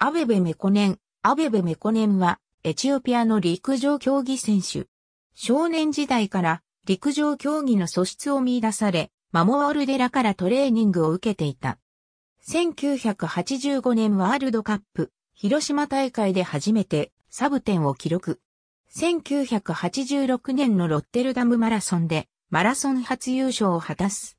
アベベメコネン。アベベメコネンは、エチオピアの陸上競技選手。少年時代から陸上競技の素質を見出され、マモワルデラからトレーニングを受けていた。1985年ワールドカップ、広島大会で初めてサブンを記録。1986年のロッテルダムマラソンでマラソン初優勝を果たす。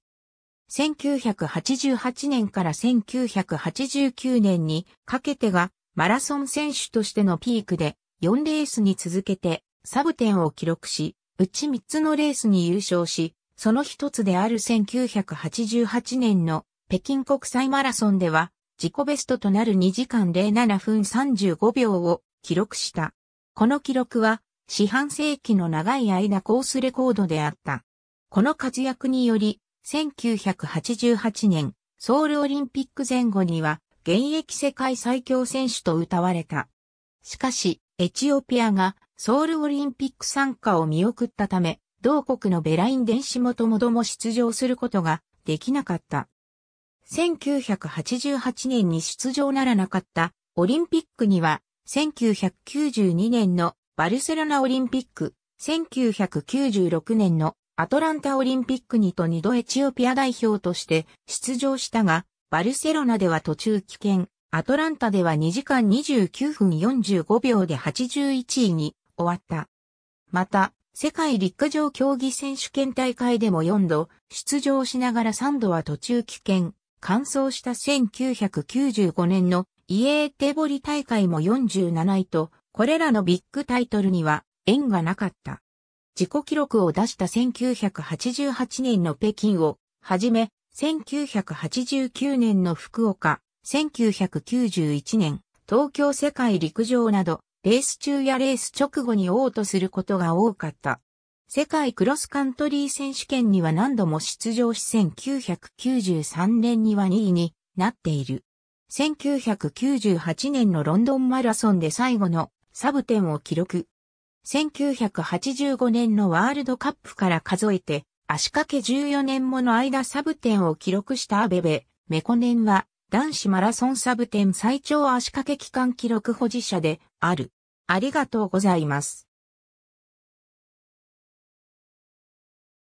1988年から1989年にかけてがマラソン選手としてのピークで4レースに続けてサブ点を記録し、うち3つのレースに優勝し、その一つである1988年の北京国際マラソンでは自己ベストとなる2時間07分35秒を記録した。この記録は四半世紀の長い間コースレコードであった。この活躍により1988年、ソウルオリンピック前後には、現役世界最強選手と歌われた。しかし、エチオピアがソウルオリンピック参加を見送ったため、同国のベライン電子もともども出場することができなかった。1988年に出場ならなかったオリンピックには、1992年のバルセロナオリンピック、1996年のアトランタオリンピックにと2度エチオピア代表として出場したが、バルセロナでは途中棄権、アトランタでは2時間29分45秒で81位に終わった。また、世界陸上競技選手権大会でも4度出場しながら3度は途中棄権、完走した1995年のイエーテボリ大会も47位と、これらのビッグタイトルには縁がなかった。自己記録を出した1988年の北京をはじめ、1989年の福岡、1991年、東京世界陸上など、レース中やレース直後に応とすることが多かった。世界クロスカントリー選手権には何度も出場し1993年には2位になっている。1998年のロンドンマラソンで最後のサブ10を記録。1985年のワールドカップから数えて、足掛け14年もの間サブ点を記録したアベベ、メコネンは、男子マラソンサブ点最長足掛け期間記録保持者である。ありがとうございます。